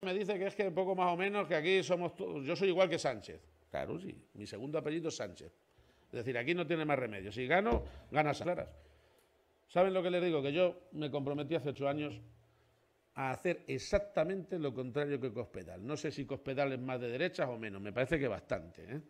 Me dice que es que poco más o menos que aquí somos todos. Yo soy igual que Sánchez. Claro, sí. Mi segundo apellido es Sánchez. Es decir, aquí no tiene más remedio. Si gano, ganas claras. ¿Saben lo que les digo? Que yo me comprometí hace ocho años a hacer exactamente lo contrario que Cospedal. No sé si Cospedal es más de derechas o menos, me parece que bastante. ¿eh?